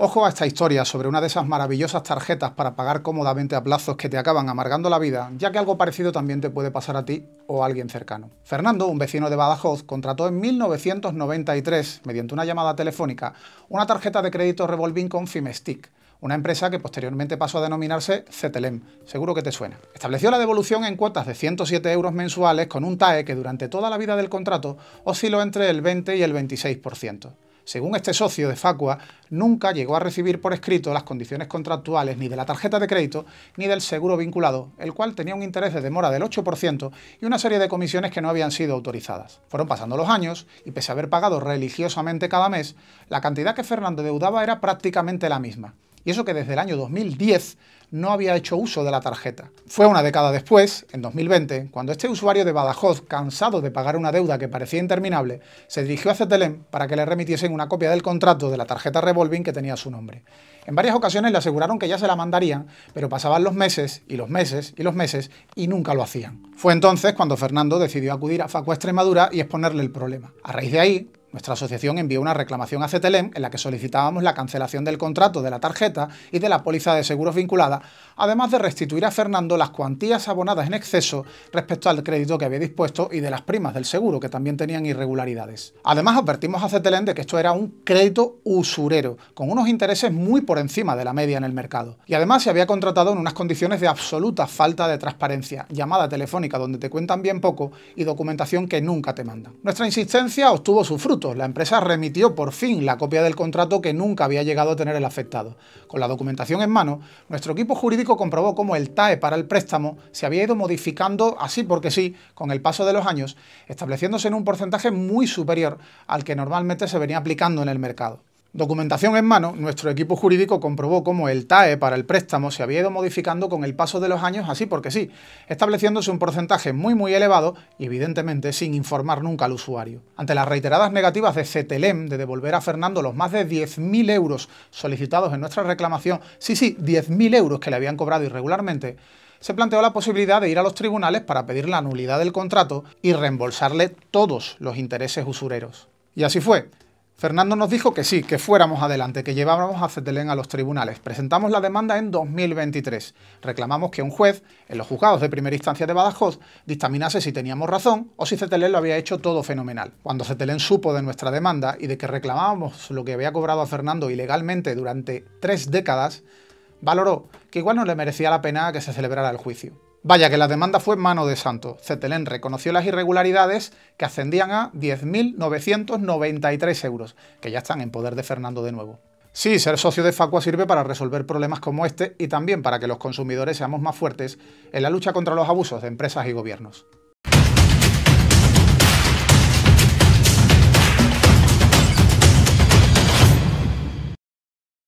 Ojo a esta historia sobre una de esas maravillosas tarjetas para pagar cómodamente a plazos que te acaban amargando la vida, ya que algo parecido también te puede pasar a ti o a alguien cercano. Fernando, un vecino de Badajoz, contrató en 1993, mediante una llamada telefónica, una tarjeta de crédito revolving con Fimestic, una empresa que posteriormente pasó a denominarse CETELEM, seguro que te suena. Estableció la devolución en cuotas de 107 euros mensuales con un TAE que durante toda la vida del contrato osciló entre el 20 y el 26%. Según este socio de Facua, nunca llegó a recibir por escrito las condiciones contractuales ni de la tarjeta de crédito ni del seguro vinculado, el cual tenía un interés de demora del 8% y una serie de comisiones que no habían sido autorizadas. Fueron pasando los años y pese a haber pagado religiosamente cada mes, la cantidad que Fernando deudaba era prácticamente la misma. Y eso que desde el año 2010 no había hecho uso de la tarjeta. Fue una década después, en 2020, cuando este usuario de Badajoz, cansado de pagar una deuda que parecía interminable, se dirigió a Cetelem para que le remitiesen una copia del contrato de la tarjeta revolving que tenía su nombre. En varias ocasiones le aseguraron que ya se la mandarían, pero pasaban los meses y los meses y los meses y nunca lo hacían. Fue entonces cuando Fernando decidió acudir a Facu Extremadura y exponerle el problema. A raíz de ahí, nuestra asociación envió una reclamación a Cetelem en la que solicitábamos la cancelación del contrato de la tarjeta y de la póliza de seguros vinculada, además de restituir a Fernando las cuantías abonadas en exceso respecto al crédito que había dispuesto y de las primas del seguro, que también tenían irregularidades. Además, advertimos a CTLM e de que esto era un crédito usurero, con unos intereses muy por encima de la media en el mercado. Y además se había contratado en unas condiciones de absoluta falta de transparencia, llamada telefónica donde te cuentan bien poco y documentación que nunca te mandan. Nuestra insistencia obtuvo su fruto la empresa remitió por fin la copia del contrato que nunca había llegado a tener el afectado. Con la documentación en mano, nuestro equipo jurídico comprobó cómo el TAE para el préstamo se había ido modificando así porque sí, con el paso de los años, estableciéndose en un porcentaje muy superior al que normalmente se venía aplicando en el mercado. Documentación en mano, nuestro equipo jurídico comprobó cómo el TAE para el préstamo se había ido modificando con el paso de los años así porque sí, estableciéndose un porcentaje muy muy elevado y evidentemente sin informar nunca al usuario. Ante las reiteradas negativas de CETELEM de devolver a Fernando los más de 10.000 euros solicitados en nuestra reclamación, sí sí, 10.000 euros que le habían cobrado irregularmente, se planteó la posibilidad de ir a los tribunales para pedir la nulidad del contrato y reembolsarle todos los intereses usureros. Y así fue. Fernando nos dijo que sí, que fuéramos adelante, que llevábamos a Cetelén a los tribunales. Presentamos la demanda en 2023. Reclamamos que un juez, en los juzgados de primera instancia de Badajoz, dictaminase si teníamos razón o si Cetelén lo había hecho todo fenomenal. Cuando Cetelén supo de nuestra demanda y de que reclamábamos lo que había cobrado a Fernando ilegalmente durante tres décadas, valoró que igual no le merecía la pena que se celebrara el juicio. Vaya que la demanda fue mano de santo. Cetelén reconoció las irregularidades que ascendían a 10.993 euros, que ya están en poder de Fernando de nuevo. Sí, ser socio de Facua sirve para resolver problemas como este y también para que los consumidores seamos más fuertes en la lucha contra los abusos de empresas y gobiernos.